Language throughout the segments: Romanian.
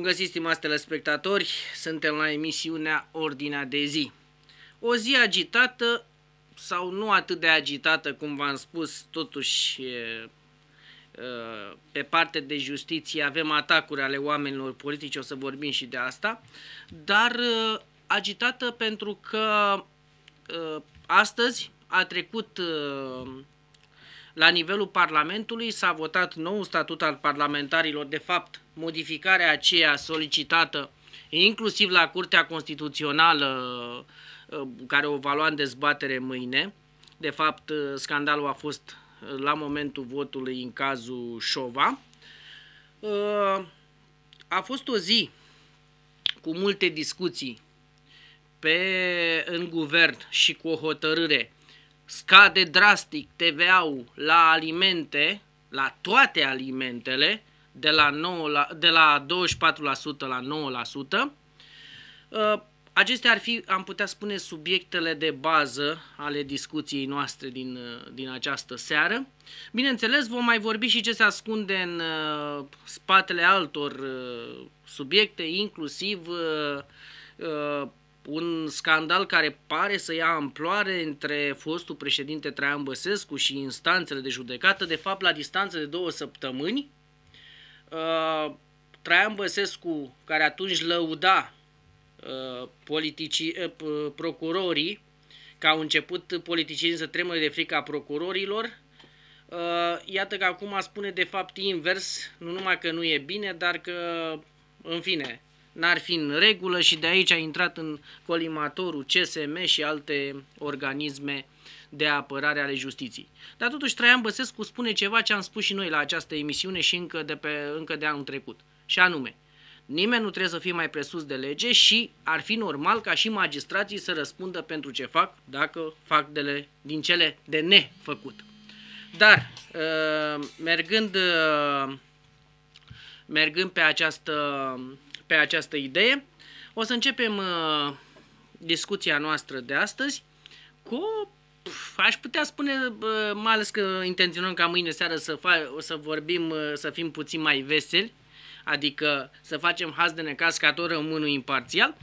Bun găsit, stimați telespectatori! Suntem la emisiunea Ordinea de zi. O zi agitată sau nu atât de agitată, cum v-am spus, totuși pe parte de justiție avem atacuri ale oamenilor politici, o să vorbim și de asta, dar agitată pentru că astăzi a trecut la nivelul Parlamentului s-a votat nou statut al parlamentarilor, de fapt modificarea aceea solicitată inclusiv la Curtea Constituțională uh, care o va lua în dezbatere mâine. De fapt, uh, scandalul a fost uh, la momentul votului în cazul Șova. A fost o zi cu multe discuții pe, în guvern și cu o hotărâre scade drastic TVA-ul la alimente, la toate alimentele, de la, 9 la, de la 24% la 9%. Uh, acestea ar fi, am putea spune, subiectele de bază ale discuției noastre din, uh, din această seară. Bineînțeles, vom mai vorbi și ce se ascunde în uh, spatele altor subiecte, inclusiv un scandal care pare să ia amploare între fostul președinte Traian Băsescu și instanțele de judecată, de fapt la distanță de două săptămâni. Uh, Traian Băsescu, care atunci lăuda uh, politicii, uh, procurorii, că au început politicienii să tremure de frica procurorilor, iată că acum spune de fapt invers, nu numai că nu e bine, dar că, în fine, n-ar fi în regulă și de aici a intrat în colimatorul CSM și alte organisme de apărare ale justiției. Dar totuși Traian Băsescu spune ceva ce am spus și noi la această emisiune și încă de, pe, încă de anul trecut, și anume, nimeni nu trebuie să fie mai presus de lege și ar fi normal ca și magistrații să răspundă pentru ce fac dacă fac de le din cele de nefăcut. Dar, uh, mergând, uh, mergând pe această pe această idee. O să începem uh, discuția noastră de astăzi cu, aș putea spune, uh, mai ales că intenționăm ca mâine seară să, fa- să vorbim, uh, să fim puțin mai veseli, adică să facem haz de necaz ca tot românul imparțial.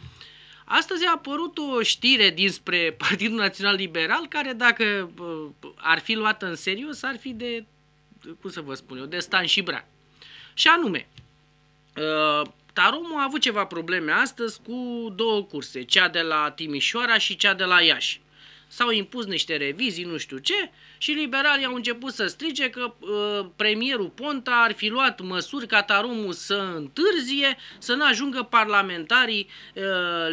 Astăzi a apărut o știre dinspre Partidul Național Liberal care dacă ar fi luată în serios ar fi de, cum să vă spun eu, de stan și brac. Și anume, uh, Tarumu a avut ceva probleme astăzi cu două curse, cea de la Timișoara și cea de la Iași. S-au impus niște revizii, nu știu ce, și liberalii au început să strige că uh, premierul Ponta ar fi luat măsuri ca Tarumu să întârzie, să nu ajungă parlamentarii uh,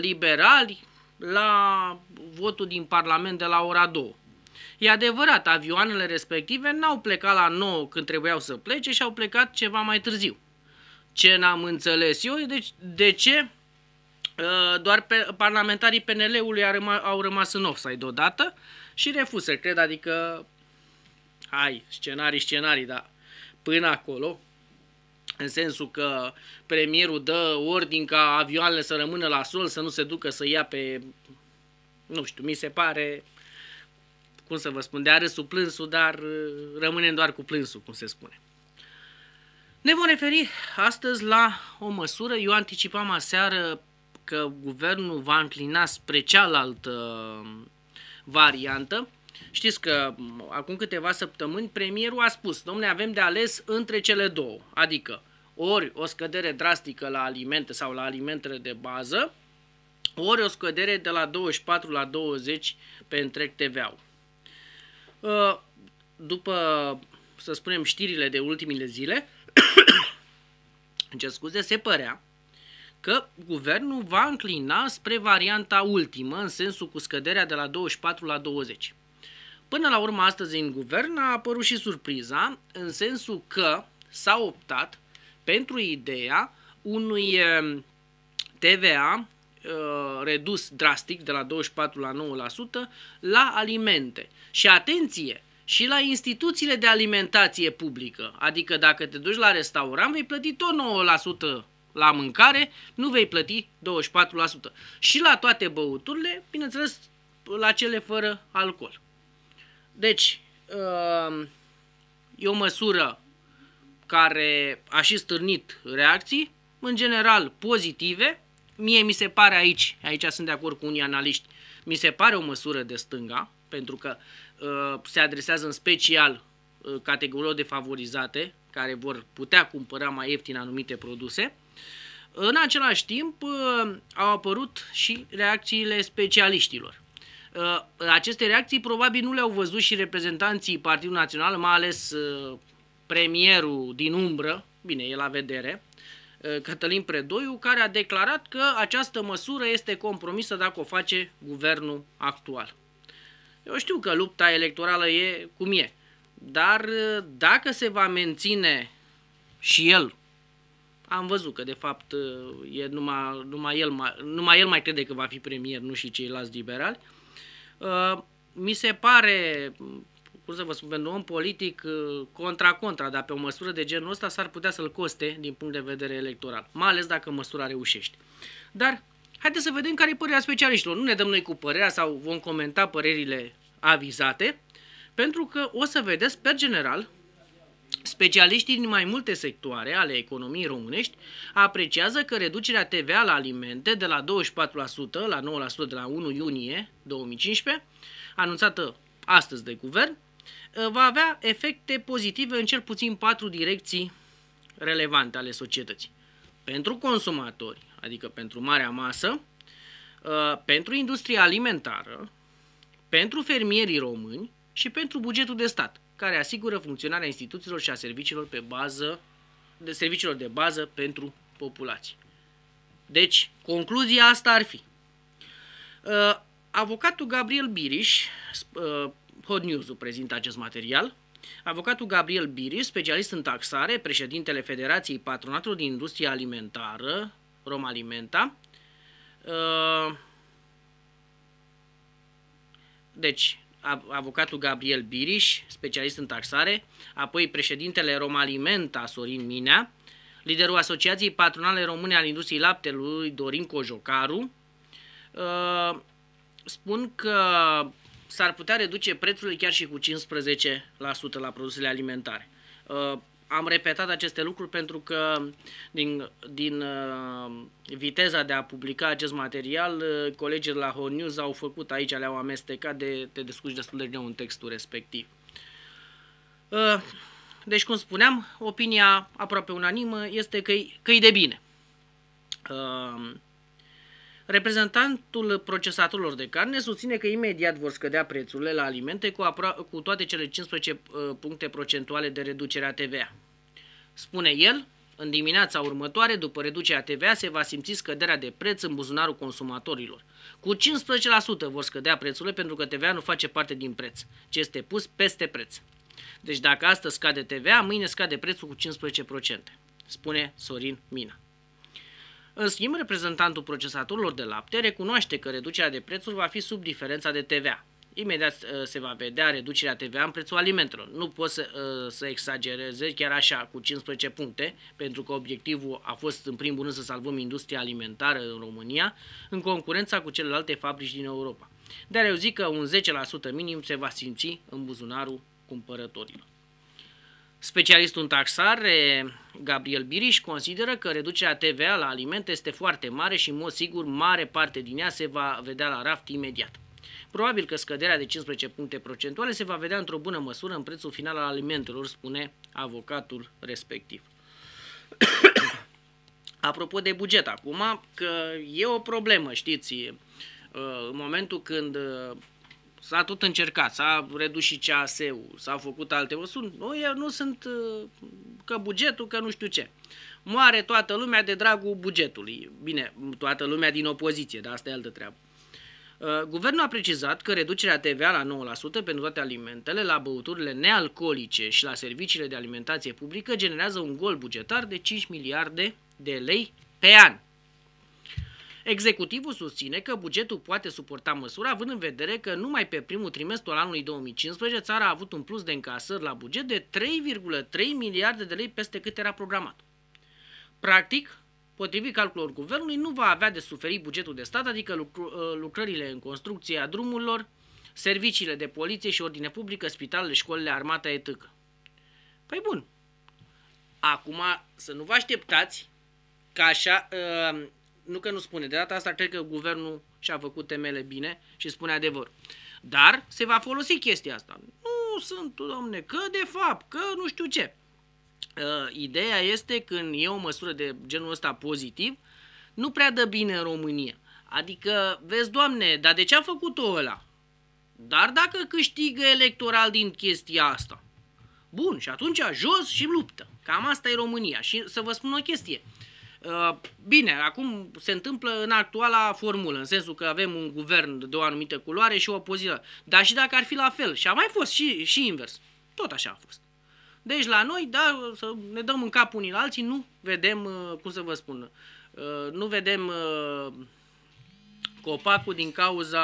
liberali la votul din Parlament de la ora 2. E adevărat, avioanele respective n-au plecat la 9 când trebuiau să plece și au plecat ceva mai târziu ce n-am înțeles eu. de, de ce uh, doar pe, parlamentarii PNL-ului au, rămas au rămas în offside odată și refuză, cred, adică hai, scenarii, scenarii, dar până acolo, în sensul că premierul dă ordin ca avioanele să rămână la sol, să nu se ducă să ia pe, nu știu, mi se pare, cum să vă spun, de a râsul plânsul, dar uh, rămânem doar cu plânsul, cum se spune. Ne vom referi astăzi la o măsură. Eu anticipam aseară că guvernul va înclina spre cealaltă um, variantă. Știți că um, acum câteva săptămâni premierul a spus, domne, avem de ales între cele două, adică ori o scădere drastică la alimente sau la alimentele de bază, ori o scădere de la 24 la 20 pe întreg TVA-ul. Uh, după, să spunem, știrile de ultimile zile, ce scuze, se părea că guvernul va înclina spre varianta ultimă, în sensul cu scăderea de la 24 la 20. Până la urmă, astăzi în guvern a apărut și surpriza, în sensul că s-a optat pentru ideea unui eh, TVA eh, redus drastic de la 24 la 9% la alimente. Și atenție, și la instituțiile de alimentație publică. Adică dacă te duci la restaurant, vei plăti tot 9% la mâncare, nu vei plăti 24%. Și la toate băuturile, bineînțeles, la cele fără alcool. Deci, uh, e o măsură care a și stârnit reacții, în general pozitive. Mie mi se pare aici, aici sunt de acord cu unii analiști, mi se pare o măsură de stânga, pentru că Uh, se adresează în special uh, categoriilor defavorizate, care vor putea cumpăra mai ieftin anumite produse. În același timp uh, au apărut și reacțiile specialiștilor. Aceste reacții probabil nu le-au văzut și reprezentanții Partidului Național, mai ales premierul din umbră, bine, e la vedere, Cătălin Predoiu, care a declarat că această măsură este compromisă dacă o face guvernul actual. Eu știu că lupta electorală e cum e, dar ă, dacă se va menține și el, am văzut că de fapt ă, e numai, numai, el, numai el mai crede că va fi premier, nu și ceilalți liberali, ă, mi se pare, cum să vă spun, pentru un politic contra-contra, dar pe o măsură de genul ăsta s-ar putea să-l coste din punct de vedere electoral, mai ales dacă măsura reușește. Dar Haideți să vedem care e părerea specialiștilor. Nu ne dăm noi cu părerea sau vom comenta părerile avizate, pentru că o să vedeți, per general, Specialiștii din mai multe sectoare ale economiei românești apreciază că reducerea TVA la alimente de la 24% la 9% de la 1 iunie 2015, anunțată astăzi de guvern, va avea efecte pozitive în cel puțin patru direcții relevante ale societății pentru consumatori, adică pentru marea masă, uh, pentru industria alimentară, pentru fermierii români și pentru bugetul de stat, care asigură funcționarea instituțiilor și a serviciilor pe bază de serviciilor de bază pentru populație. Deci, concluzia asta ar fi. Uh, avocatul Gabriel Biriș, uh, Hot News-ul prezintă acest material, Avocatul Gabriel Biri, specialist în taxare, președintele Federației Patronatul din Industria Alimentară, Romalimenta, uh, deci, avocatul Gabriel Biriș, specialist în taxare, apoi președintele Romalimenta Sorin Minea, liderul Asociației Patronale Române al Industriei Laptelui Dorin Cojocaru, uh, spun că s-ar putea reduce prețul chiar și cu 15% la produsele alimentare. Uh, am repetat aceste lucruri pentru că din, din uh, viteza de a publica acest material, uh, colegii de la Hot News au făcut aici, le-au amestecat de te descurci destul de greu în textul respectiv. Deci, cum spuneam, opinia aproape unanimă este că e de bine. Reprezentantul procesatorilor de carne susține că imediat vor scădea prețurile la alimente cu, cu toate cele 15 uh, puncte procentuale de reducere a TVA. Spune el, în dimineața următoare, după reducerea TVA, se va simți scăderea de preț în buzunarul consumatorilor. Cu 15% vor scădea prețurile pentru că TVA nu face parte din preț, ce este pus peste preț. Deci dacă astăzi scade TVA, mâine scade prețul cu 15%, spune Sorin Mina. În schimb, reprezentantul procesatorilor de lapte recunoaște că reducerea de prețuri va fi sub diferența de TVA. Imediat uh, se va vedea reducerea TVA în prețul alimentelor. Nu poți să, uh, să exagereze chiar așa cu 15 puncte, pentru că obiectivul a fost în primul rând să salvăm industria alimentară în România în concurența cu celelalte fabrici din Europa. Dar eu zic că un 10% minim se va simți în buzunarul cumpărătorilor. Specialistul în taxare, Gabriel Biriș, consideră că reducerea TVA la alimente este foarte mare și, în mod sigur, mare parte din ea se va vedea la raft imediat. Probabil că scăderea de 15 puncte procentuale se va vedea într-o bună măsură în prețul final al alimentelor, spune avocatul respectiv. Apropo de buget acum, că e o problemă, știți, uh, în momentul când uh, S-a tot încercat, s-a redus și CAS-ul, s-au făcut alte sunt Nu, nu sunt uh, că bugetul, că nu știu ce. Moare toată lumea de dragul bugetului. Bine, toată lumea din opoziție, dar asta e altă treabă. Uh, guvernul a precizat că reducerea TVA la 9% pentru toate alimentele, la băuturile nealcoolice și la serviciile de alimentație publică generează un gol bugetar de 5 miliarde de lei pe an. Executivul susține că bugetul poate suporta măsura, având în vedere că numai pe primul trimestru al anului 2015 țara a avut un plus de încasări la buget de 3,3 miliarde de lei peste cât era programat. Practic, Potrivit calculor guvernului, nu va avea de suferit bugetul de stat, adică lucru, uh, lucrările în construcție a drumurilor, serviciile de poliție și ordine publică, spitalele, școlile, armata, etc. Păi bun. Acum să nu vă așteptați că așa uh, nu că nu spune, de data asta cred că guvernul și-a făcut temele bine și spune adevăr. Dar se va folosi chestia asta. Nu sunt, domne, că de fapt, că nu știu ce. Uh, ideea este când e o măsură de genul ăsta pozitiv, nu prea dă bine în România. Adică, vezi, doamne, dar de ce a făcut-o ăla? Dar dacă câștigă electoral din chestia asta, bun, și atunci jos și luptă. Cam asta e România. Și să vă spun o chestie. Uh, Uh, bine, acum se întâmplă în actuala formulă, în sensul că avem un guvern de o anumită culoare și o opoziție. Dar și dacă ar fi la fel, și a mai fost și, și invers, tot așa a fost. Deci la noi, da, să ne dăm în cap unii la alții, nu vedem, uh, cum să vă spun, uh, nu vedem copacul din cauza,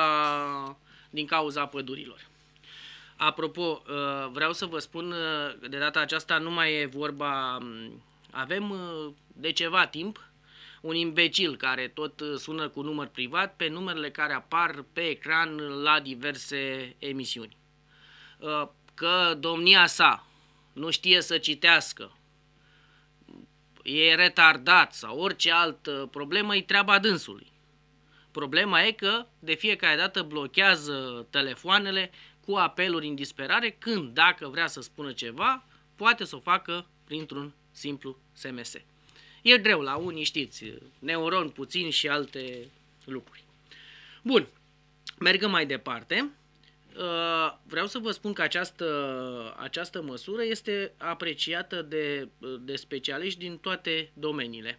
din cauza pădurilor. Apropo, vreau să vă spun, de data aceasta nu mai e vorba um, avem uh, de ceva timp un imbecil care tot uh, sună cu număr privat pe numerele care apar pe ecran la diverse emisiuni. Uh, că domnia sa nu știe să citească, e retardat sau orice altă problemă e treaba dânsului. Problema e că de fiecare dată blochează telefoanele cu apeluri în disperare când, dacă vrea să spună ceva, poate să o facă printr-un simplu SMS. E greu la unii, știți, neuron puțin și alte lucruri. Bun, mergem mai departe. Uh, vreau să vă spun că această, această măsură este apreciată de, de specialiști din toate domeniile.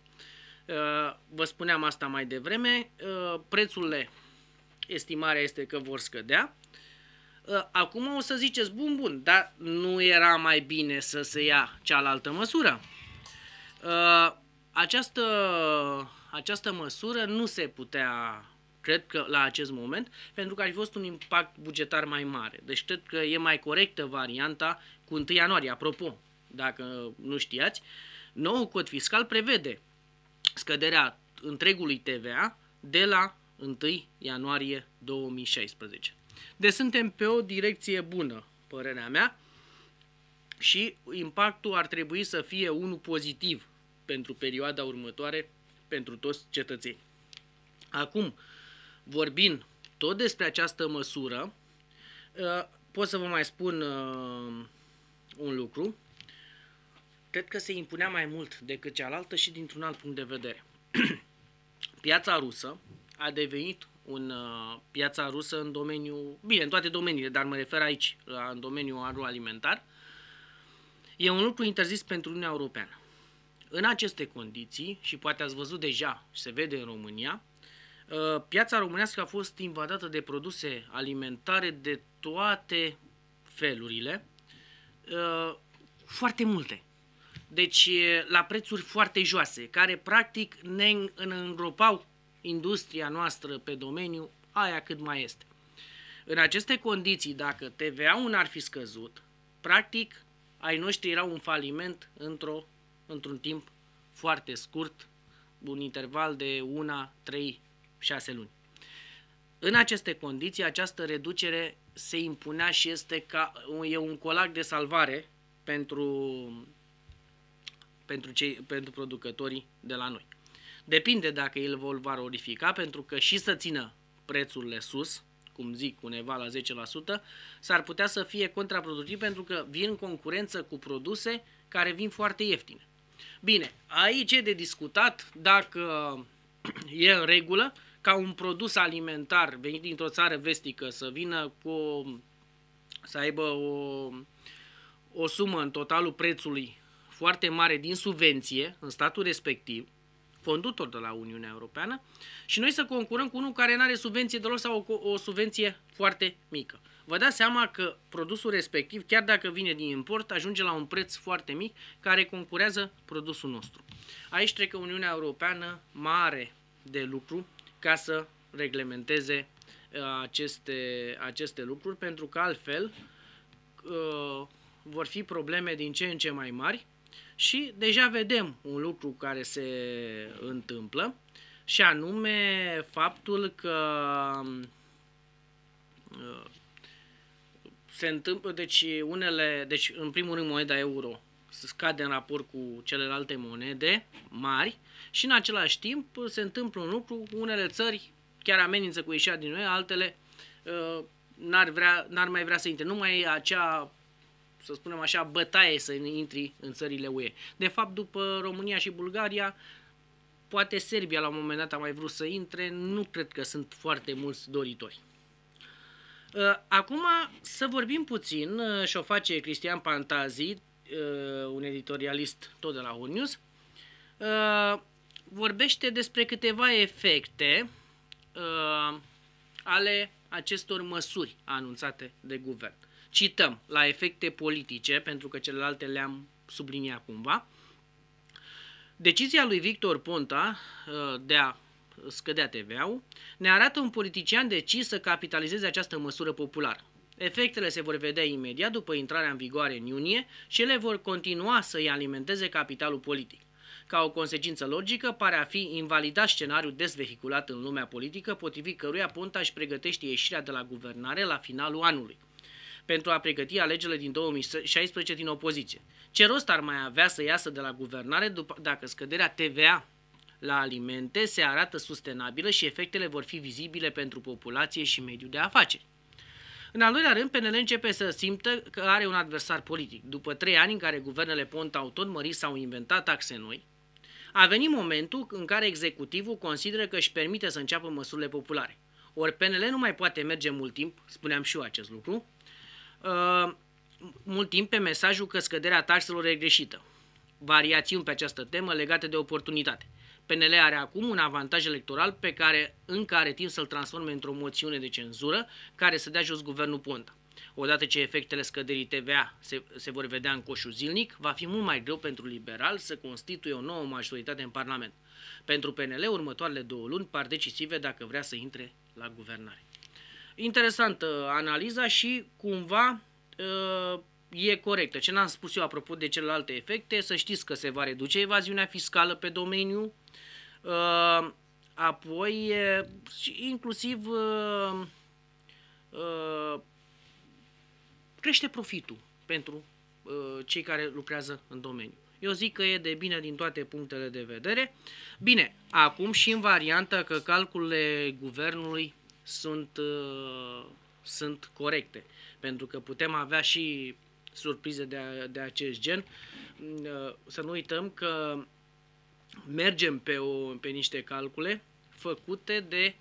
Uh, vă spuneam asta mai devreme, uh, prețurile, estimarea este că vor scădea, Ă, acum o să ziceți, bun, bun, dar nu era mai bine să se ia cealaltă măsură. Ă, această, această măsură nu se putea cred că la acest moment, pentru că ar fi fost un impact bugetar mai mare. Deci cred că e mai corectă varianta cu 1 ianuarie. Apropo, dacă nu știați, noul cod fiscal prevede scăderea întregului TVA de la 1 ianuarie 2016. Deci suntem pe o direcție bună, părerea mea, și impactul ar trebui să fie unul pozitiv pentru perioada următoare pentru toți cetățenii. Acum, vorbind tot despre această măsură, uh, pot să vă mai spun uh, un lucru. Cred că se impunea mai mult decât cealaltă și dintr-un alt punct de vedere. Piața rusă a devenit în uh, piața rusă în domeniul, bine, în toate domeniile, dar mă refer aici, la, uh, în domeniul agroalimentar, e un lucru interzis pentru Uniunea Europeană. În aceste condiții, și poate ați văzut deja și se vede în România, uh, piața românească a fost invadată de produse alimentare de toate felurile, foarte multe. Deci la prețuri foarte joase, care practic ne îngropau industria noastră pe domeniu aia cât mai este. În aceste condiții, dacă TVA-ul n-ar fi scăzut, practic ai noștri erau un faliment într-o, într-un timp foarte scurt, un interval de 1, 3, 6 luni. În aceste condiții, această reducere se impunea și este ca e un colac de salvare pentru, pentru, cei, pentru producătorii de la noi. Depinde dacă el îl va valorifica, pentru că și să țină prețurile sus, cum zic, undeva la 10%, s-ar putea să fie contraproductiv pentru că vin în concurență cu produse care vin foarte ieftine. Bine, aici e de discutat dacă e în regulă ca un produs alimentar venit dintr-o țară vestică să vină cu să aibă o, o sumă în totalul prețului foarte mare din subvenție în statul respectiv, fondul de la Uniunea Europeană, și noi să concurăm cu unul care nu are subvenție deloc sau o, o subvenție foarte mică. Vă dați seama că produsul respectiv, chiar dacă vine din import, ajunge la un preț foarte mic care concurează produsul nostru. Aici că Uniunea Europeană mare de lucru ca să reglementeze uh, aceste, aceste lucruri, pentru că altfel uh, vor fi probleme din ce în ce mai mari și deja vedem un lucru care se întâmplă și anume faptul că uh, se întâmplă, deci unele, deci în primul rând moneda euro scade în raport cu celelalte monede mari și în același timp se întâmplă un lucru, unele țări chiar amenință cu ieșirea din noi, altele uh, n-ar, vrea, n-ar mai vrea să intre. Nu mai e acea să spunem așa, bătaie să intri în țările UE. De fapt, după România și Bulgaria, poate Serbia la un moment dat a mai vrut să intre, nu cred că sunt foarte mulți doritori. Uh, acum să vorbim puțin, uh, și o face Cristian Pantazi, uh, un editorialist tot de la Unius, vorbește despre câteva efecte ale acestor măsuri anunțate de guvern cităm la efecte politice, pentru că celelalte le-am subliniat cumva, decizia lui Victor Ponta uh, de a scădea TVA-ul ne arată un politician decis să capitalizeze această măsură populară. Efectele se vor vedea imediat după intrarea în vigoare în iunie și ele vor continua să îi alimenteze capitalul politic. Ca o consecință logică, pare a fi invalidat scenariul dezvehiculat în lumea politică, potrivit căruia Ponta își pregătește ieșirea de la guvernare la finalul anului pentru a pregăti alegerile din 2016 din opoziție. Ce rost ar mai avea să iasă de la guvernare după, dacă scăderea TVA la alimente se arată sustenabilă și efectele vor fi vizibile pentru populație și mediul de afaceri? În al doilea rând, PNL începe să simtă că are un adversar politic. După trei ani în care guvernele Ponta au tot mărit sau inventat taxe noi, a venit momentul în care executivul consideră că își permite să înceapă măsurile populare. Ori PNL nu mai poate merge mult timp, spuneam și eu acest lucru, Uh, mult timp pe mesajul că scăderea taxelor e greșită. Variațiuni pe această temă legate de oportunitate. PNL are acum un avantaj electoral pe care, încă are timp să-l transforme într-o moțiune de cenzură care să dea jos guvernul Ponta. Odată ce efectele scăderii TVA se, se vor vedea în coșul zilnic, va fi mult mai greu pentru liberal să constituie o nouă majoritate în Parlament. Pentru PNL, următoarele două luni par decisive dacă vrea să intre la guvernare. Interesantă analiza și cumva uh, e corectă. Ce n-am spus eu apropo de celelalte efecte, să știți că se va reduce evaziunea fiscală pe domeniu, uh, apoi inclusiv uh, crește profitul pentru cei care lucrează în domeniu. Eu zic că e de bine din toate punctele de vedere. Bine, acum și în variantă că calculele guvernului sunt, uh, sunt corecte. Pentru că putem avea și surprize de, a, de acest gen. Mm, uh, să nu uităm că mergem pe, o, pe niște calcule făcute de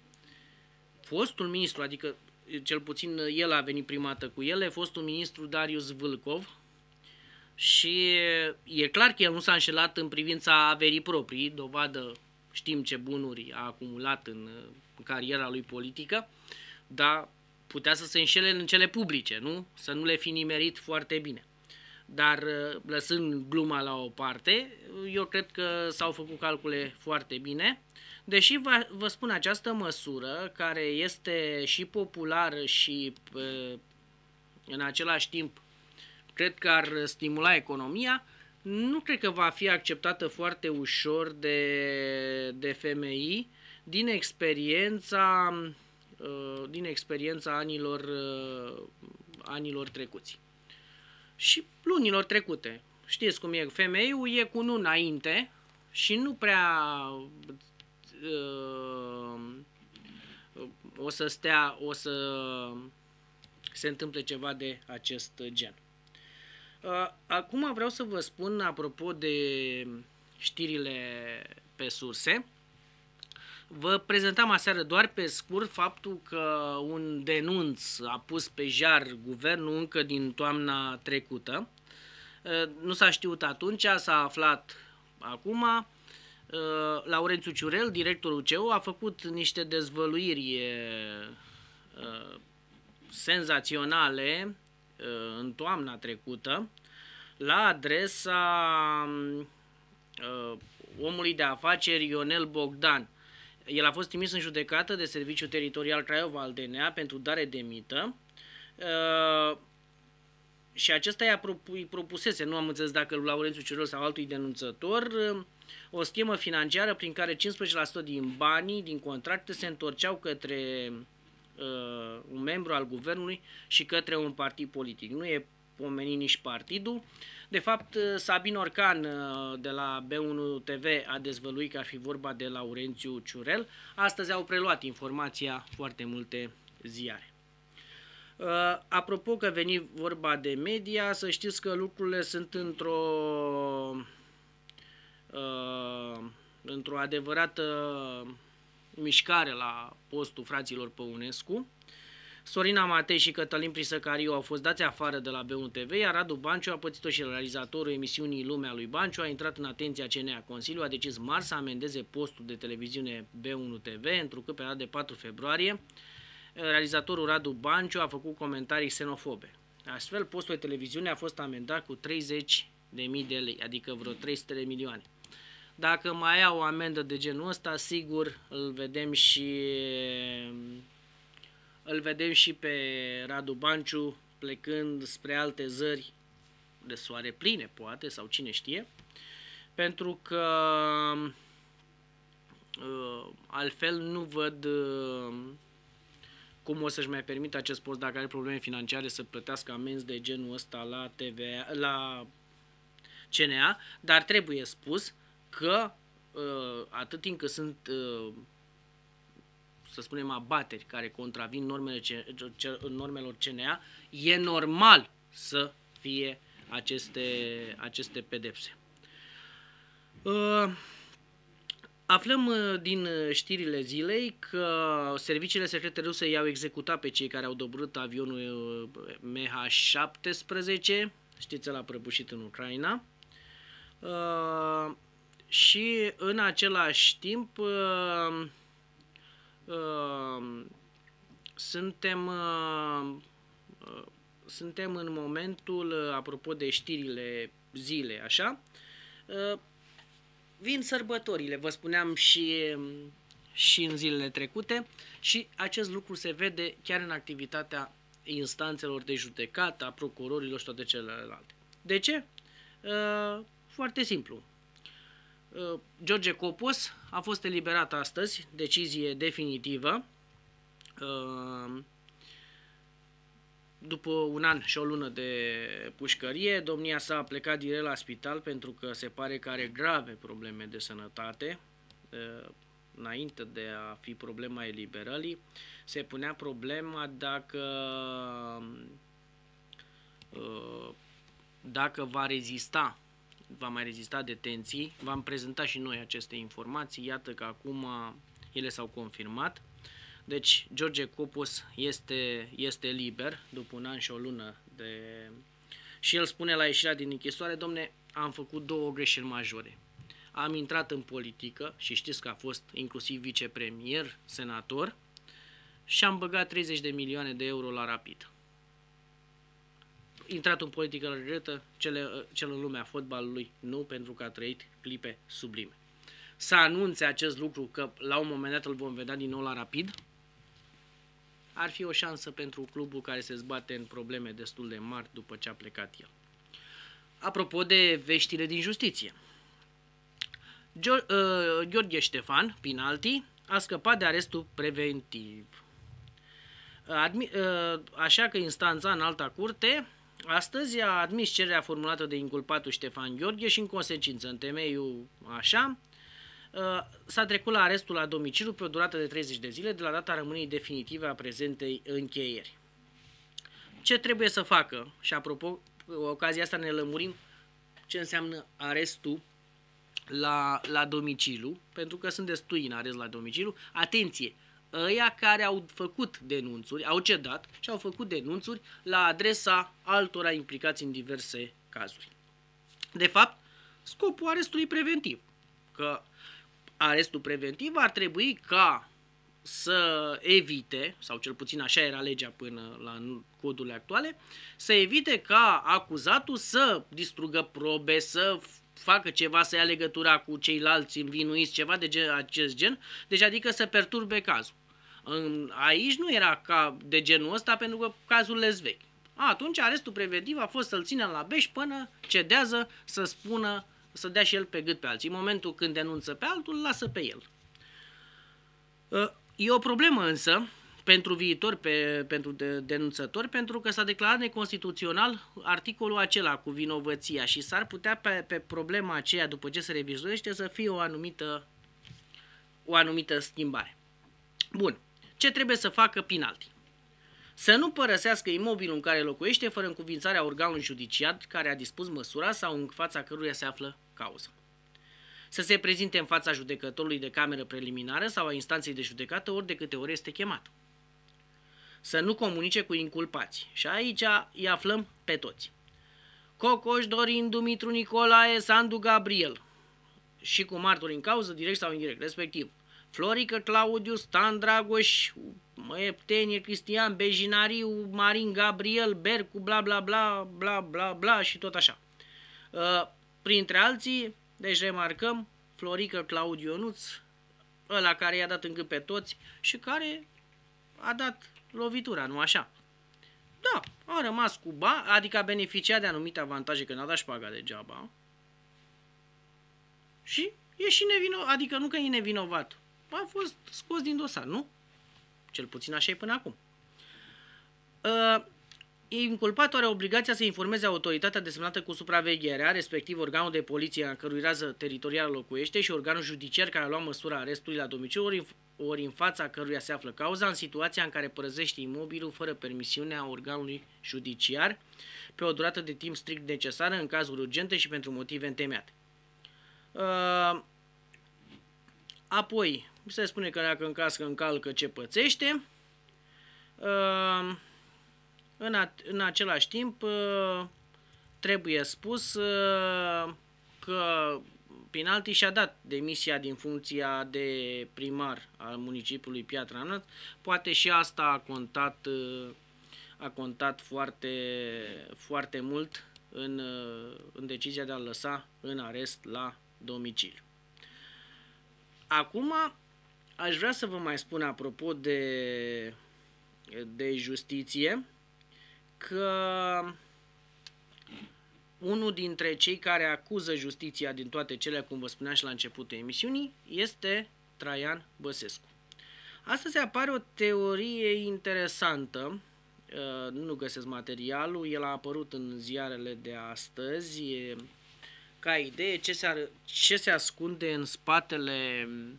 fostul ministru, adică cel puțin uh, el a venit prima dată cu ele, fostul ministru Darius Vâlcov, și uh, e clar că el nu s-a înșelat în privința averii proprii, dovadă știm ce bunuri a acumulat în uh, cariera lui politică, dar putea să se înșele în cele publice, nu? Să nu le fi nimerit foarte bine. Dar uh, lăsând gluma la o parte, eu cred că s-au făcut calcule foarte bine, deși vă, vă spun această măsură, care este și populară și uh, în același timp cred că ar stimula economia, nu cred că va fi acceptată foarte ușor de, de FMI, din experiența, uh, din experiența anilor, uh, anilor trecuți. Și lunilor trecute. Știți cum e, femeiul e cu nu înainte și nu prea uh, o să stea, o să se întâmple ceva de acest gen. Acum vreau să vă spun, apropo de știrile pe surse, Vă prezentam aseară doar pe scurt faptul că un denunț a pus pe jar guvernul încă din toamna trecută. Uh, nu s-a știut atunci, s-a aflat acum. Uh, Laurențiu Ciurel, directorul CEU, a făcut niște dezvăluiri uh, senzaționale în toamna trecută la adresa um, omului de afaceri Ionel Bogdan, el a fost trimis în judecată de Serviciul Teritorial Craiova al DNA pentru dare de mită uh, și acesta i-a propu- propusese, nu am înțeles dacă lui Laurențiu Cirol sau altui denunțător, uh, o schemă financiară prin care 15% din banii din contracte se întorceau către uh, un membru al guvernului și către un partid politic. Nu e pomeni nici partidul. De fapt, uh, Sabin Orcan uh, de la B1 TV a dezvăluit că ar fi vorba de Laurențiu Ciurel. Astăzi au preluat informația foarte multe ziare. Uh, apropo că veni vorba de media, să știți că lucrurile sunt într-o într-o adevărată mișcare la postul fraților Păunescu. Sorina Matei și Cătălin Prisăcariu au fost dați afară de la B1 TV, iar Radu Banciu a pățit-o și realizatorul emisiunii Lumea lui Banciu a intrat în atenția CNA. Consiliu a decis mar să amendeze postul de televiziune B1 TV, întrucât pe data de 4 februarie, realizatorul Radu Banciu a făcut comentarii xenofobe. Astfel, postul de televiziune a fost amendat cu 30 de mii de lei, adică vreo 300 de milioane. Dacă mai au o amendă de genul ăsta, sigur îl vedem și îl vedem și pe Radu Banciu plecând spre alte zări de soare pline, poate, sau cine știe, pentru că uh, altfel nu văd uh, cum o să-și mai permită acest post dacă are probleme financiare să plătească amenzi de genul ăsta la TVA, la CNA, dar trebuie spus că uh, atât timp cât sunt să spunem, abateri care contravin normele, normelor CNA, e normal să fie aceste, aceste pedepse. Uh, aflăm uh, din uh, știrile zilei că serviciile secrete ruse i-au executat pe cei care au dobrut avionul MH17, știți, l-a prăbușit în Ucraina. Uh, și în același timp uh, Ehm, suntem, ehm, ehm, suntem în momentul, eh, apropo de știrile zile, așa, vin sărbătorile, vă spuneam și, și în zilele trecute și acest lucru se vede chiar în activitatea instanțelor de judecată, a procurorilor și toate celelalte. De ce? Foarte simplu. Uh, George Copos a fost eliberat astăzi, decizie definitivă. Uh, după un an și o lună de pușcărie, domnia sa a plecat direct la spital pentru că se pare că are grave probleme de sănătate. Uh, înainte de a fi problema eliberării, se punea problema dacă dacă va rezista va mai rezista detenții. V-am prezentat și noi aceste informații, iată că acum uh, ele s-au confirmat. Deci George Copos este, este liber după un an și o lună de... Și el spune la ieșirea din închisoare, domne, am făcut două greșeli majore. Am intrat în politică și știți că a fost inclusiv vicepremier, senator și am băgat 30 de milioane de euro la rapid intrat în politică regretă cele, cel în lumea fotbalului, nu pentru că a trăit clipe sublime. Să anunțe acest lucru că la un moment dat îl vom vedea din nou la rapid, ar fi o șansă pentru clubul care se zbate în probleme destul de mari după ce a plecat el. Apropo de veștile din justiție, uh, Gheorghe Ștefan, penalti, a scăpat de arestul preventiv. Admi- uh, așa că instanța în alta curte Astăzi a admis cererea formulată de inculpatul Ștefan Gheorghe și în consecință, în temeiul așa, ă, s-a trecut la arestul la domiciliu pe o durată de 30 de zile de la data rămânerii definitive a prezentei încheieri. Ce trebuie să facă? Și apropo, cu ocazia asta ne lămurim ce înseamnă arestul la, la domiciliu, pentru că sunt destui în arest la domiciliu. Atenție! ăia care au făcut denunțuri, au cedat și au făcut denunțuri la adresa altora implicați în diverse cazuri. De fapt, scopul arestului preventiv, că arestul preventiv ar trebui ca să evite, sau cel puțin așa era legea până la codurile actuale, să evite ca acuzatul să distrugă probe, să facă ceva, să ia legătura cu ceilalți învinuiți, ceva de gen, acest gen, deci adică să perturbe cazul. În, aici nu era ca de genul ăsta pentru că cazul le vechi. Atunci arestul preventiv a fost să-l ținem la beș până cedează să spună, să dea și el pe gât pe alții. În momentul când denunță pe altul, lasă pe el. Ă, e o problemă însă pentru viitor, pe, pentru de, denunțători, pentru că s-a declarat neconstituțional articolul acela cu vinovăția și s-ar putea pe, pe problema aceea, după ce se revizuiește, să fie o anumită, o anumită schimbare. Bun ce trebuie să facă Pinalti. Să nu părăsească imobilul în care locuiește fără încuvințarea organului judiciar care a dispus măsura sau în fața căruia se află cauza; Să se prezinte în fața judecătorului de cameră preliminară sau a instanței de judecată ori de câte ori este chemat. Să nu comunice cu inculpați. Și aici îi aflăm pe toți. Cocoș, Dorin, Dumitru, Nicolae, Sandu, Gabriel și cu martori în cauză, direct sau indirect, respectiv Florică Claudiu, Stan Dragoș, Eptenie, Cristian Bejinariu, Marin Gabriel, Bercu, bla bla bla, bla bla bla și tot așa. Uh, printre alții, deci remarcăm, Florică Claudiu Ionuț, ăla care i-a dat în pe toți și care a dat lovitura, nu așa? Da, a rămas cu ba, adică a beneficiat de anumite avantaje, că n-a dat șpaga degeaba. Și e și nevinovat, adică nu că e nevinovat, a fost scos din dosar, nu? Cel puțin așa e până acum. Uh, inculpatul are obligația să informeze autoritatea desemnată cu supravegherea, respectiv organul de poliție în cărui rază teritorială locuiește și organul judiciar care a luat măsura arestului la domiciliu ori, ori în fața căruia se află cauza, în situația în care părăzește imobilul fără permisiunea organului judiciar, pe o durată de timp strict necesară în cazuri urgente și pentru motive întemeiate. Uh, apoi, se spune că dacă încască, încalcă ce pățește. Ehm, în, a, în același timp, trebuie spus că Pinalti și-a dat demisia din funcția de primar al municipiului Piatra Nat. Poate și asta a contat, a contat foarte, foarte mult în, în decizia de a-l lăsa în arest la domiciliu. Acum, aș vrea să vă mai spun apropo de, de justiție că unul dintre cei care acuză justiția din toate cele, cum vă spuneam și la începutul emisiunii, este Traian Băsescu. Astăzi apare o teorie interesantă, uh, nu găsesc materialul, el a apărut în ziarele de astăzi, ca idee ce se, ar, ce se ascunde în spatele uh,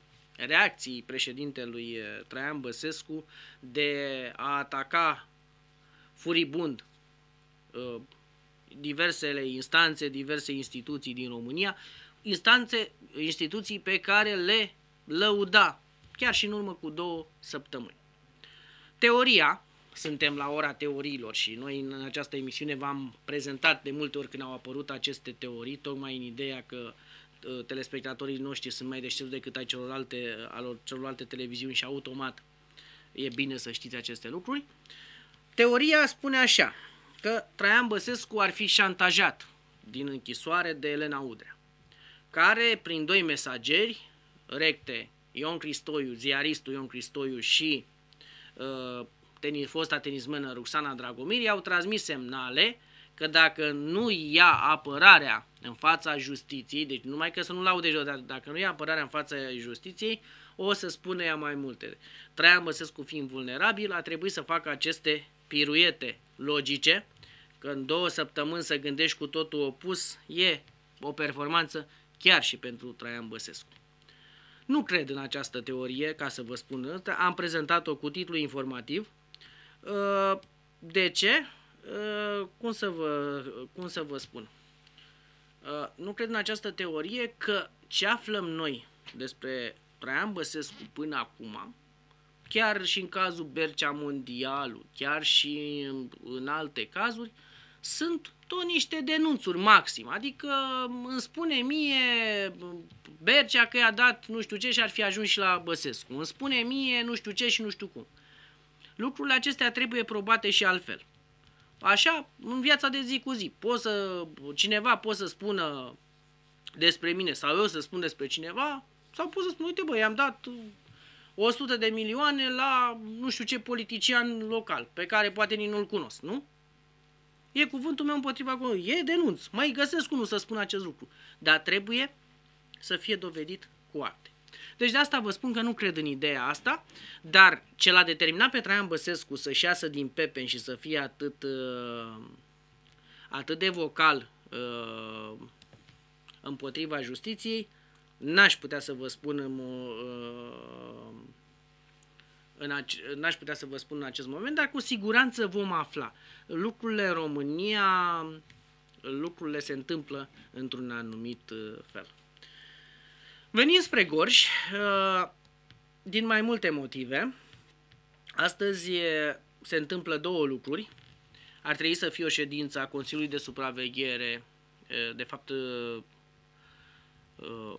reacții președintelui eh, Traian Băsescu de a ataca furibund eh, diversele instanțe, diverse instituții din România, instanțe, instituții pe care le lăuda chiar și în urmă cu două săptămâni. Teoria, suntem la ora teoriilor și noi în această emisiune v-am prezentat de multe ori când au apărut aceste teorii, tocmai în ideea că uh, Uh, telespectatorii noștri sunt mai deștepți decât ai celorlalte, uh, alor, celorlalte televiziuni și automat e bine să știți aceste lucruri. Teoria spune așa, că Traian Băsescu ar fi șantajat din închisoare de Elena Udrea, care prin doi mesageri, recte Ion Cristoiu, ziaristul Ion Cristoiu și uh, tenis, fosta tenismenă Ruxana Dragomir, i-au transmis semnale uh, că dacă nu ia apărarea în fața justiției, deci numai că să nu laude jos, dar dacă nu ia apărarea în fața justiției, o să spune ea mai multe. Traian Băsescu fiind vulnerabil, a trebuit să facă aceste piruete logice, că în două săptămâni să gândești cu totul opus, e o performanță chiar și pentru Traian Băsescu. Nu cred în această teorie, ca să vă spun am prezentat-o cu titlu informativ. Ă, de ce? Eh, cum, să vă, cum să vă spun, uh, nu cred în această teorie că ce aflăm noi despre Traian Băsescu până acum, chiar și în cazul Bercea Mondialu, chiar și în, în alte cazuri, sunt tot niște denunțuri maxim. Adică îmi spune mie Bercea că i-a dat nu știu ce și ar fi ajuns și la Băsescu. Îmi spune mie nu știu ce și nu știu cum. Lucrurile acestea trebuie probate și altfel. Așa, în viața de zi cu zi. Poți să, cineva poate să spună despre mine sau eu să spun despre cineva sau pot să spun, uite bă, i-am dat 100 uh, de milioane la nu știu ce politician local, pe care poate nici nu-l cunosc, nu? E cuvântul meu împotriva cu E denunț. Mai găsesc unul să spun acest lucru. Dar trebuie să fie dovedit cu acte. Deci de asta vă spun că nu cred în ideea asta, dar ce l-a determinat pe Traian Băsescu să-și iasă din Pepen și să fie atât, uh, atât de vocal uh, împotriva justiției, n-aș putea să vă spun în, uh, în n-aș putea să vă spun în acest moment, dar cu siguranță vom afla. Lucrurile în România, lucrurile se întâmplă într-un anumit fel. Venim spre Gorj, uh, din mai multe motive, astăzi se întâmplă două lucruri. Ar trebui să fie o ședință a Consiliului de Supraveghere, de fapt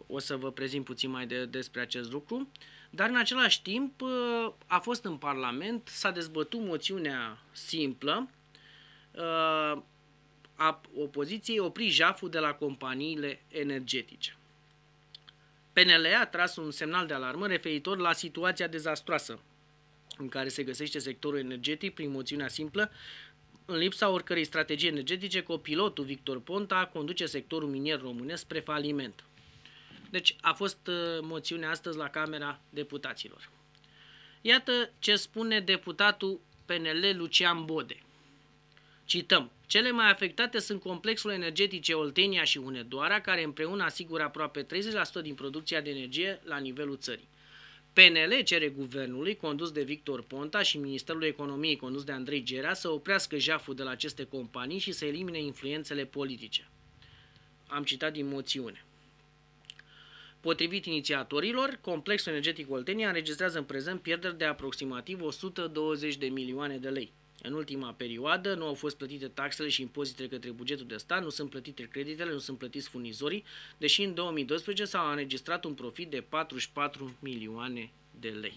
o să vă prezint puțin mai de, despre acest lucru, dar în același timp a fost în Parlament, s-a dezbătut moțiunea simplă a opoziției opri jaful de la companiile energetice. PNL a tras un semnal de alarmă referitor la situația dezastroasă în care se găsește sectorul energetic prin moțiunea simplă, în lipsa oricărei strategii energetice, copilotul Victor Ponta conduce sectorul minier românesc spre faliment. Deci a fost uh, moțiunea astăzi la Camera Deputaților. Iată ce spune deputatul PNL Lucian Bode – Cităm. Cele mai afectate sunt complexul energetice Oltenia și Unedoara, care împreună asigură aproape 30% din producția de energie la nivelul țării. PNL cere guvernului, condus de Victor Ponta și Ministerul Economiei, condus de Andrei Gerea, să oprească jaful de la aceste companii și să elimine influențele politice. Am citat din moțiune. Potrivit inițiatorilor, complexul energetic Oltenia înregistrează în prezent pierderi de aproximativ 120 de milioane de lei. În ultima perioadă nu au fost plătite taxele și impozitele către bugetul de stat, nu sunt plătite creditele, nu sunt plătiți furnizorii, deși în 2012 s-a înregistrat un profit de 44 milioane de lei.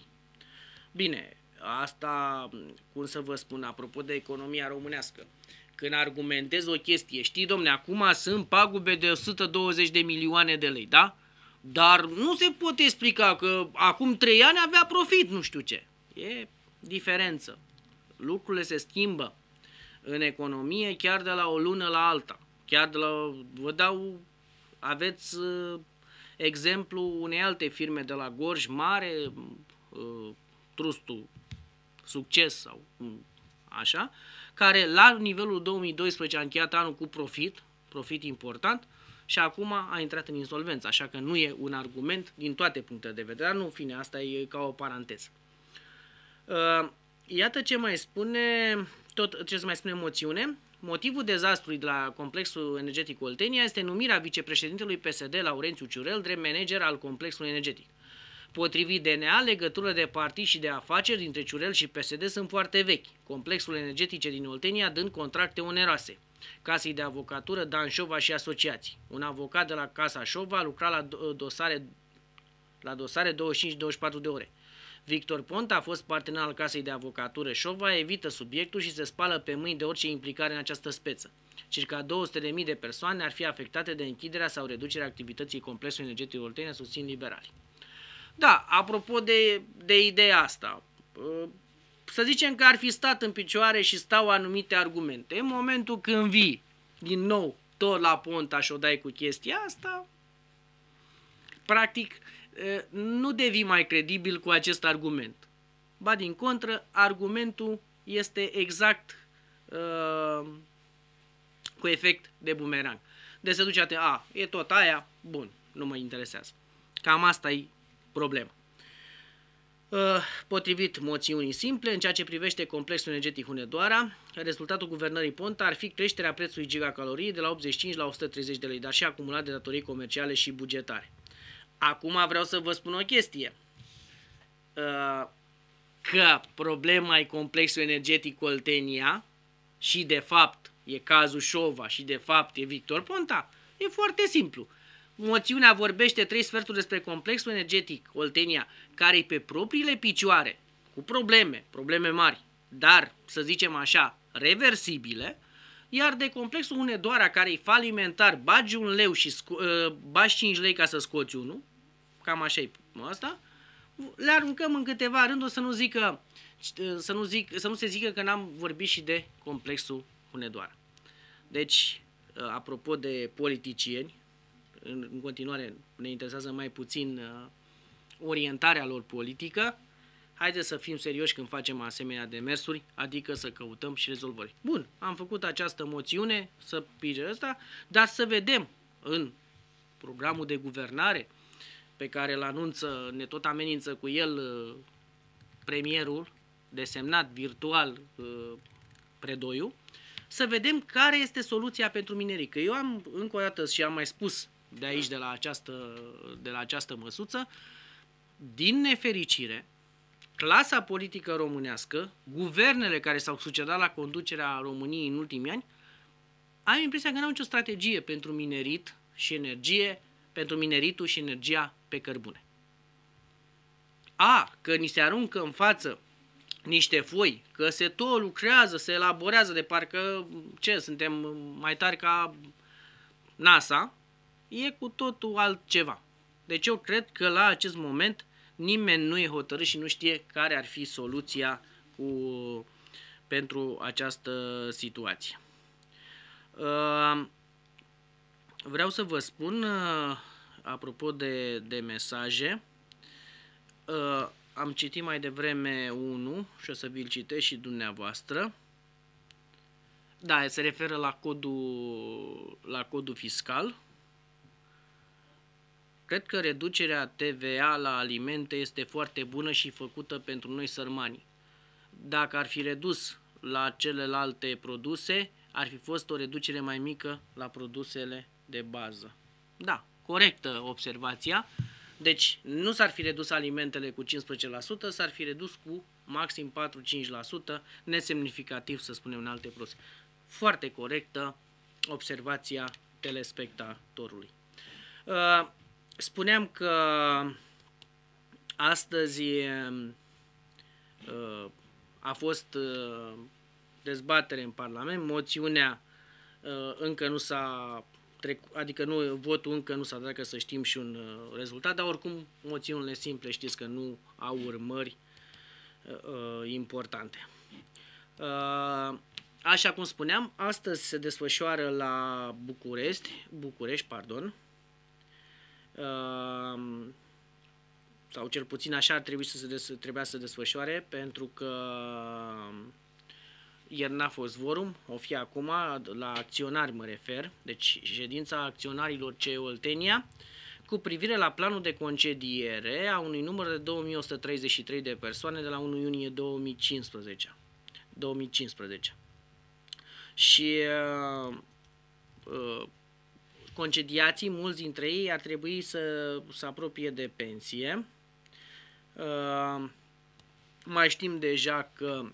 Bine, asta, cum să vă spun, apropo de economia românească. Când argumentez o chestie, știi, domne, acum sunt pagube de 120 de milioane de lei, da? Dar nu se poate explica că acum 3 ani avea profit, nu știu ce. E diferență lucrurile se schimbă în economie chiar de la o lună la alta. Chiar de la, vă dau, aveți uh, exemplu unei alte firme de la Gorj Mare, uh, Trustul Succes sau așa, care la nivelul 2012 a încheiat anul cu profit, profit important, și acum a intrat în insolvență, așa că nu e un argument din toate punctele de vedere, nu în fine, asta e ca o paranteză. Uh, Iată ce mai spune, tot ce se mai spune moțiune. Motivul dezastrului de la complexul energetic Oltenia este numirea vicepreședintelui PSD Laurențiu Ciurel drept manager al complexului energetic. Potrivit DNA, legăturile de partii și de afaceri dintre Ciurel și PSD sunt foarte vechi, complexul energetic din Oltenia dând contracte oneroase. Casei de avocatură Dan Șova și asociații. Un avocat de la Casa Șova lucra la dosare, la dosare 25-24 de ore. Victor Ponta a fost partener al casei de avocatură Șova, evită subiectul și se spală pe mâini de orice implicare în această speță. Circa 200.000 de persoane ar fi afectate de închiderea sau reducerea activității complexului energetic Oltenia, susțin liberali. Da, apropo de, de ideea asta, uh, să zicem că ar fi stat în picioare și stau anumite argumente. În momentul când vii din nou tot la Ponta și o dai cu chestia asta, practic nu devii mai credibil cu acest argument. Ba din contră, argumentul este exact uh, cu efect de bumerang. De deci se duce atent, a, e tot aia, bun, nu mă interesează. Cam asta e problema. potrivit moțiunii simple, în ceea ce privește complexul energetic Hunedoara, rezultatul guvernării Ponta ar fi creșterea prețului gigacaloriei de la 85 la 130 de lei, dar și acumulat de datorii comerciale și bugetare. Acum vreau să vă spun o chestie. Uh, că problema e complexul energetic Oltenia și de fapt e cazul Șova și de fapt e Victor Ponta, e foarte simplu. Moțiunea vorbește trei sferturi despre complexul energetic Oltenia, care e pe propriile picioare, cu probleme, probleme mari, dar, să zicem așa, reversibile, iar de complexul Unedoara, care e falimentar, bagi un leu și sco- ă, bagi 5 lei ca să scoți unul, cam așa e asta, le aruncăm în câteva rânduri să nu, zică, ă, să nu, zic, să nu se zică că n-am vorbit și de complexul Hunedoara. Deci, ă, apropo de politicieni, în continuare ne interesează mai puțin orientarea lor politică, Haideți să fim serioși când facem asemenea demersuri, adică să căutăm și rezolvări. Bun, am făcut această moțiune, să pige asta, dar să vedem în programul de guvernare pe care îl anunță, ne tot amenință cu el uh, premierul, desemnat virtual uh, Predoiu, să vedem care este soluția pentru minerii. Că eu am încă o dată și am mai spus de aici, de la această, de la această măsuță, din nefericire, clasa politică românească, guvernele care s-au succedat la conducerea României în ultimii ani, am impresia că n-au nicio strategie pentru minerit și energie, pentru mineritul și energia pe cărbune. A, că ni se aruncă în față niște foi, că se tot lucrează, se elaborează, de parcă, ce, suntem mai tari ca NASA, e cu totul altceva. Deci eu cred că la acest moment nimeni nu e hotărât și nu știe care ar fi soluția cu, pentru această situație. Uh, vreau să vă spun, uh, apropo de, de mesaje, uh, am citit mai devreme unul și o să vi-l citesc și dumneavoastră. Da, se referă la codul, la codul fiscal. Cred că reducerea TVA la alimente este foarte bună și făcută pentru noi sărmani. Dacă ar fi redus la celelalte produse, ar fi fost o reducere mai mică la produsele de bază. Da, corectă observația. Deci nu s-ar fi redus alimentele cu 15%, s-ar fi redus cu maxim 4-5%, nesemnificativ să spunem în alte produse. Foarte corectă observația telespectatorului. Uh, spuneam că astăzi uh, a fost uh, dezbatere în Parlament, moțiunea uh, încă nu s-a trecut, adică nu, votul încă nu s-a dat că să știm și un rezultat, dar oricum moțiunile simple știți că nu au urmări importante. Așa cum spuneam, astăzi se desfășoară la București, București, pardon, Ehm, sau cel puțin așa ar trebui să se des, trebuia să desfășoare, pentru că ehm, ieri n-a fost vorum, o fi acum, la acționari mă refer, deci ședința acționarilor CE Oltenia, cu privire la planul de concediere a unui număr de 2133 de persoane de la 1 iunie 2015. 2015. Și uh, uh, concediații, mulți dintre ei ar trebui să se apropie de pensie. Uh, mai știm deja că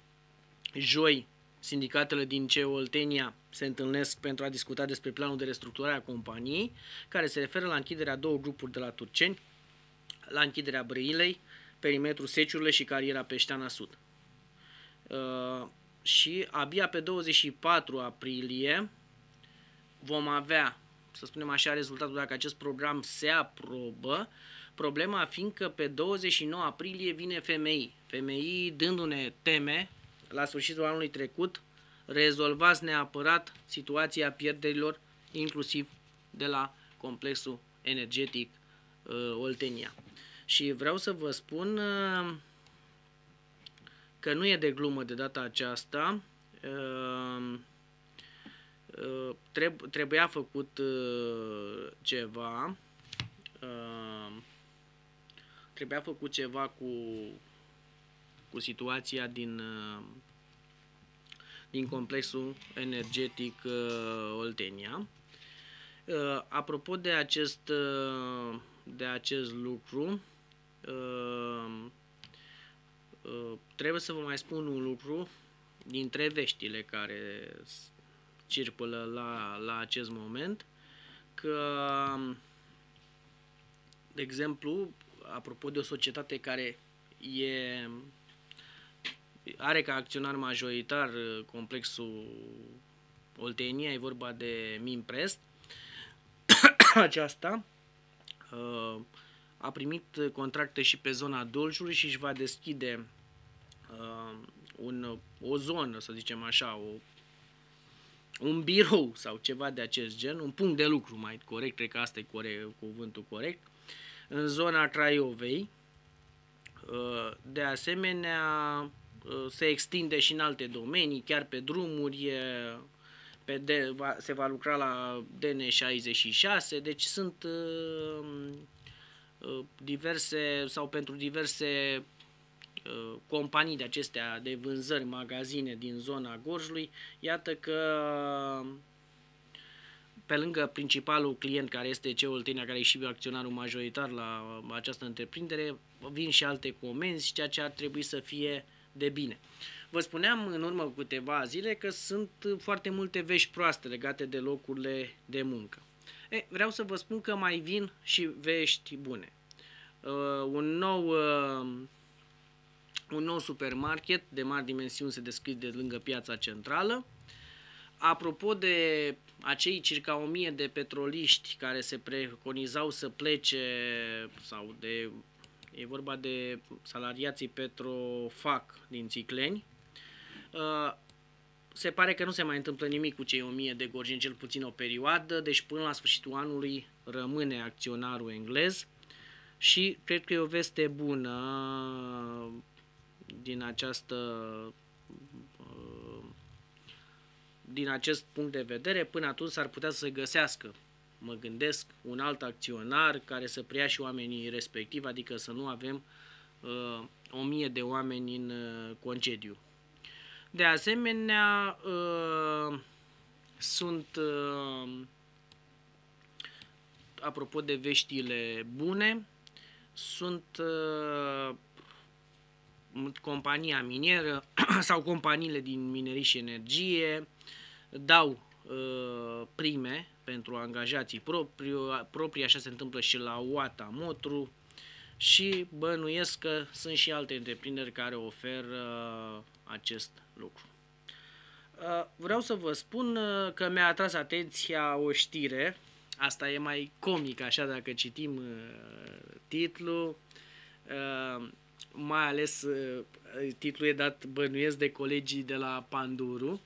joi sindicatele din CE Oltenia se întâlnesc pentru a discuta despre planul de restructurare a companiei, care se referă la închiderea două grupuri de la Turceni, la închiderea Brăilei, perimetrul Seciurile și cariera Peșteana Sud. Uh, și abia pe 24 aprilie vom avea să spunem așa, rezultatul dacă acest program se aprobă, problema fiindcă pe 29 aprilie vine FMI. FMI dându-ne teme la sfârșitul anului trecut, rezolvați neapărat situația pierderilor, inclusiv de la complexul energetic uh, Oltenia. Și vreau să vă spun uh, că nu e de glumă de data aceasta. Uh, treb- trebuia făcut uh, ceva, uh, trebuia făcut ceva cu, cu situația din, uh, din complexul energetic Oltenia. Apropo de acest, de acest lucru, trebuie să vă mai spun un lucru dintre veștile care circulă la, la acest moment, că, de exemplu, apropo de o societate care e, are ca acționar majoritar uh, complexul Oltenia, e vorba de Minprest, aceasta uh, a primit contracte și pe zona Dolciului și își va deschide uh, un, o zonă, să zicem așa, o un birou sau ceva de acest gen, un punct de lucru mai corect, cred că asta e corect, cuvântul corect, în zona Craiovei. Uh, de asemenea, uh, se extinde și în alte domenii, chiar pe drumuri, pe de, va, se va lucra la DN66, deci sunt uh, diverse sau pentru diverse Uh, companii de acestea de vânzări, magazine din zona Gorjului, iată că pe lângă principalul client care este CEO Oltenia, care e și acționarul majoritar la această întreprindere, vin și alte comenzi, ceea ce ar trebui să fie de bine. Vă spuneam în urmă cu câteva zile că sunt foarte multe vești proaste legate de locurile de muncă. E, vreau să vă spun că mai vin și vești bune. Uh, un nou uh, un nou supermarket de mari dimensiuni se deschide lângă piața centrală. Apropo de acei circa 1000 de petroliști care se preconizau să plece sau de e vorba de salariații Petrofac din Țicleni, uh, se pare că nu se mai întâmplă nimic cu cei 1000 de gorjeni, cel puțin o perioadă, deci până la sfârșitul anului rămâne acționarul englez și cred că e o veste bună din această uh, din acest punct de vedere, până atunci s-ar putea să se găsească, mă gândesc, un alt acționar care să preia și oamenii respectivi, adică să nu avem uh, o mie de oameni în uh, concediu. De asemenea, uh, sunt, uh, apropo de veștile bune, sunt uh, compania minieră sau companiile din minerii și energie dau uh, prime pentru angajații proprii, proprii, așa se întâmplă și la Oata Motru și bănuiesc că sunt și alte întreprinderi care oferă acest lucru. Uh, vreau să vă spun uh, că mi-a atras atenția o știre, asta e mai comic așa dacă citim titlul, mai ales uh, titlul e dat bănuiesc de colegii de la Panduru.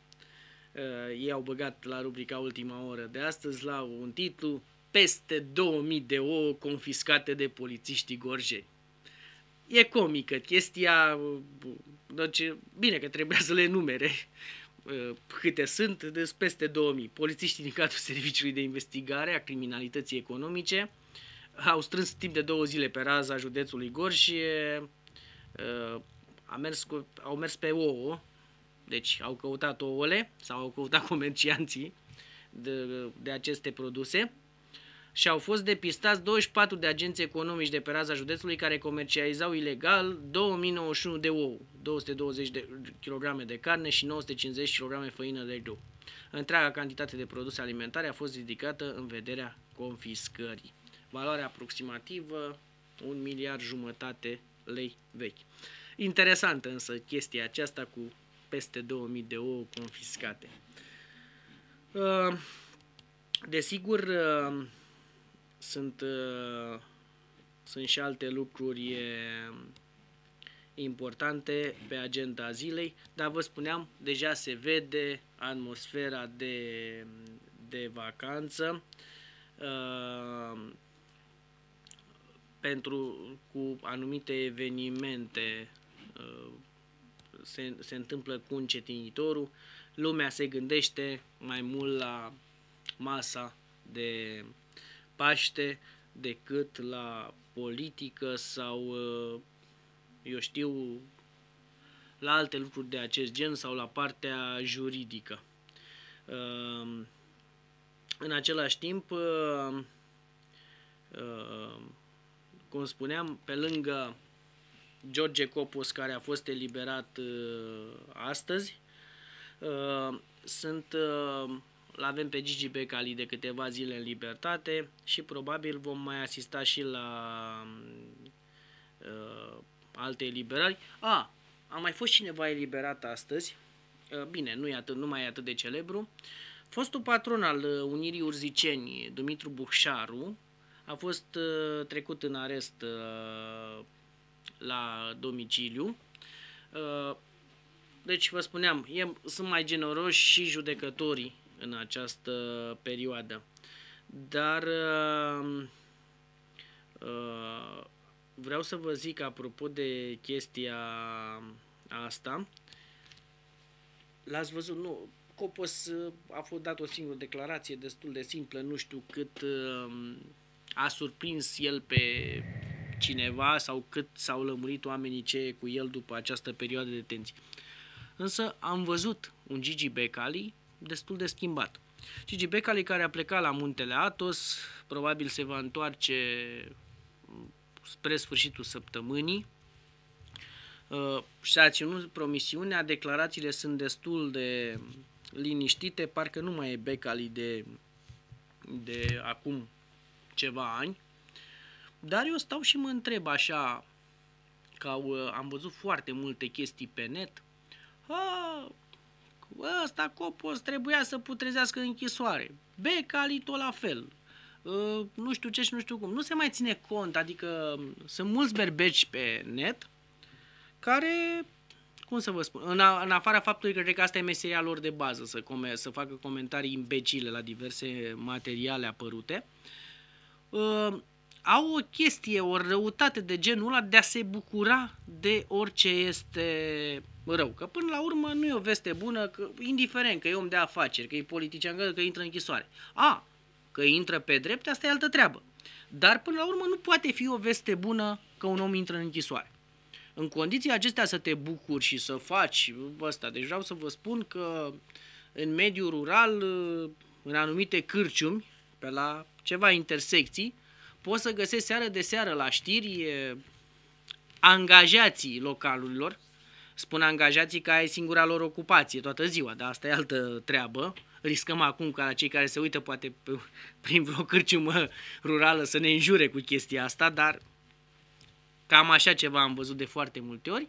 Ei uh, au băgat la rubrica Ultima Oră de astăzi la un titlu peste 2000 de ouă confiscate de polițiștii gorjeni. E comică chestia, uh, deci, bine că trebuia să le numere câte sunt, des deci peste 2000. Polițiștii din cadrul Serviciului de Investigare a Criminalității Economice au strâns timp de două zile pe raza județului Gorj și Uh, a mers cu, au mers pe ouă, deci au căutat ouăle sau au căutat comercianții de, de aceste produse și au fost depistați 24 de agenți economici de pe raza județului care comercializau ilegal 2091 de ou, 220 de kg de carne și 950 kg făină de ou. Întreaga cantitate de produse alimentare a fost ridicată în vederea confiscării. Valoarea aproximativă 1 miliard jumătate lei vechi. Interesantă însă chestia aceasta cu peste 2000 de ouă confiscate. Uh, desigur, uh, sunt, uh, sunt și alte lucruri importante pe agenda zilei, dar vă spuneam, deja se vede atmosfera de, de vacanță pentru, cu anumite evenimente uh, se, se întâmplă cu încetinitorul, lumea se gândește mai mult la masa de Paște decât la politică sau, uh, eu știu, la alte lucruri de acest gen sau la partea juridică. Uh, în același timp, cum spuneam, pe lângă George Copos, care a fost eliberat uh, astăzi, uh, sunt, uh, l-avem pe Gigi Becali de câteva zile în libertate și probabil vom mai asista și la um, alte eliberări. A, a mai fost cineva eliberat astăzi, bine, nu, e atât, nu mai e atât de celebru, fostul patron al Unirii Urziceni, Dumitru Buhșaru, a fost uh, trecut în arest uh, la domiciliu. Uh, deci, vă spuneam, sunt mai generoși și judecătorii în această perioadă. Dar vreau să vă zic, apropo de chestia asta, l-ați văzut, nu, Copos a fost dat o singură declarație destul de simplă, nu știu cât a surprins el pe cineva sau cât s-au lămurit oamenii ce cu el după această perioadă de detenție. Însă am văzut un Gigi Becali destul de schimbat. Gigi Becali care a plecat la muntele Atos, probabil se va întoarce spre sfârșitul săptămânii. Uh, și-a ținut promisiunea, declarațiile sunt destul de liniștite, parcă nu mai e Becali de, de acum ceva ani, dar eu stau și mă întreb așa, că am văzut foarte multe chestii pe net, a, ăsta copos trebuia să putrezească închisoare, Becalito la fel, A, ă, nu știu ce și nu știu cum. Nu se mai ține cont, adică sunt mulți berbeci pe net care, cum să vă spun, în, a, în afara faptului că cred că asta e meseria lor de bază, să, come, să facă comentarii imbecile la diverse materiale apărute, uh, Uh, au o chestie, o răutate de genul ăla de a se bucura de orice este rău. Că până la urmă nu e o veste bună, că, indiferent că e om de afaceri, că e politician, că, intră în închisoare. A, că intră pe drept, asta e altă treabă. Dar până la urmă nu poate fi o veste bună că un om intră în închisoare. În condiții acestea să te bucuri și să faci asta. Deci vreau să vă spun că în mediul rural, uh, în anumite cârciumi, pe la ceva intersecții, poți să găsești seară de seară la știri angajații localurilor, spun angajații că ai singura lor ocupație toată ziua, dar asta e altă treabă. Riscăm acum ca cei care se uită poate prin vreo cârciumă rurală să ne înjure cu chestia asta, dar cam așa ceva am văzut de foarte multe ori.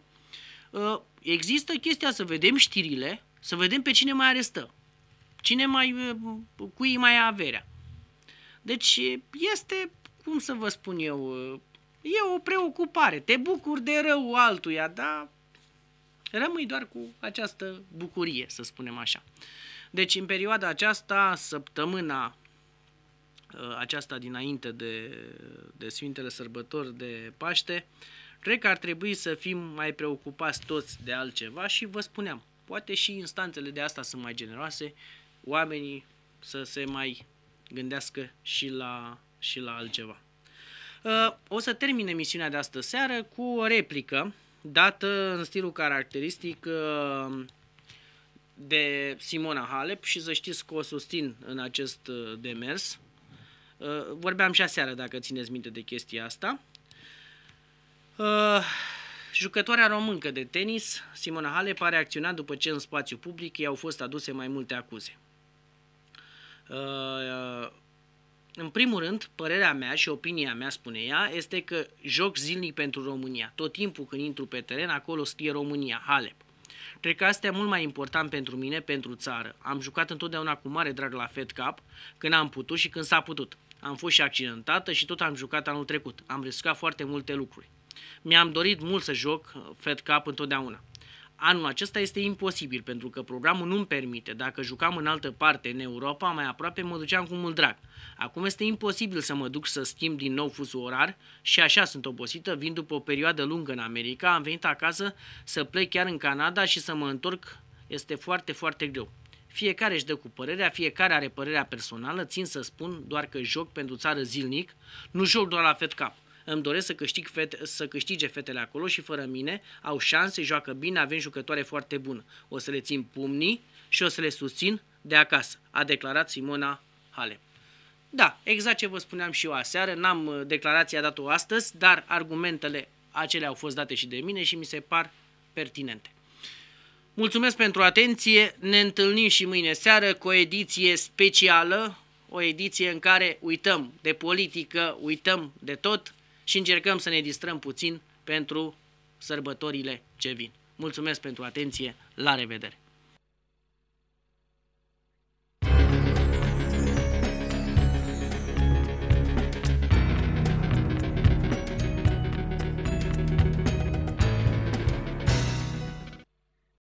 Ă, există chestia să vedem știrile, să vedem pe cine mai arestă, cine mai, ă, cui mai averea. Deci este, cum să vă spun eu, e o preocupare. Te bucuri de rău altuia, dar rămâi doar cu această bucurie, să spunem așa. Deci în perioada aceasta, săptămâna ă, aceasta dinainte de, de Sfintele Sărbători de Paște, cred că ar trebui să fim mai preocupați toți de altceva și vă spuneam, poate și instanțele de asta sunt mai generoase, oamenii să se mai gândească și la, și la altceva. Uh, o să termin emisiunea de astă seară cu o replică dată în stilul caracteristic uh, de Simona Halep și să știți că o susțin în acest uh, demers. Vorbeam și aseară, dacă țineți minte de chestia asta. Jucătoarea româncă de tenis, Simona Halep, a reacționat după ce în spațiu public i-au fost aduse mai multe acuze. Uh, în primul rând, părerea mea și opinia mea, spune ea, este că joc zilnic pentru România. Tot timpul când intru pe teren, acolo scrie România, Halep. Cred că asta e mult mai important pentru mine, pentru țară. Am jucat întotdeauna cu mare drag la Fed Cup, când am putut și când s-a putut. Am fost și accidentată și tot am jucat anul trecut. Am riscat foarte multe lucruri. Mi-am dorit mult să joc uh, Fed Cup întotdeauna anul acesta este imposibil pentru că programul nu-mi permite. Dacă jucam în altă parte, în Europa, mai aproape mă duceam cu mult drag. Acum este imposibil să mă duc să schimb din nou fusul orar și așa sunt obosită, vin după o perioadă lungă în America, am venit acasă să plec chiar în Canada și să mă întorc este foarte, foarte greu. Fiecare își dă cu părerea, fiecare are părerea personală, țin să spun doar că joc pentru țară zilnic, nu joc doar la Fed Cup îmi doresc să, câștig fete, să câștige fetele acolo și fără mine au șanse, joacă bine, avem jucătoare foarte bună. O să le țin pumnii și o să le susțin de acasă, a declarat Simona Halep. Da, exact ce vă spuneam și eu aseară, n-am uh, declarația dat-o astăzi, dar argumentele acelea au fost date și de mine și mi se par pertinente. Mulțumesc pentru atenție, ne întâlnim și mâine seară cu o ediție specială, o ediție în care uităm de politică, uităm de tot, și încercăm să ne distrăm puțin pentru sărbătorile ce vin. Mulțumesc pentru atenție, la revedere!